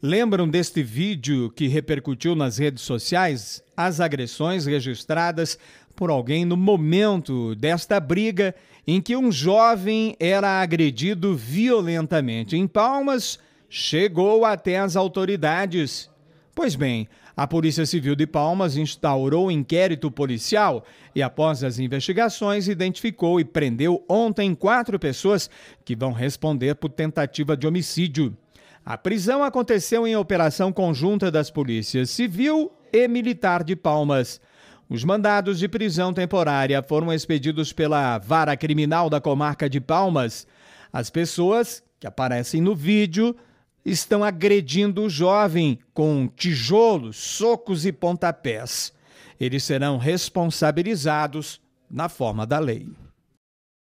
Lembram deste vídeo que repercutiu nas redes sociais? As agressões registradas por alguém no momento desta briga em que um jovem era agredido violentamente em Palmas, chegou até as autoridades. Pois bem, a Polícia Civil de Palmas instaurou um inquérito policial e, após as investigações, identificou e prendeu ontem quatro pessoas que vão responder por tentativa de homicídio. A prisão aconteceu em operação conjunta das polícias civil e militar de Palmas. Os mandados de prisão temporária foram expedidos pela vara criminal da comarca de Palmas. As pessoas que aparecem no vídeo estão agredindo o jovem com tijolos, socos e pontapés. Eles serão responsabilizados na forma da lei.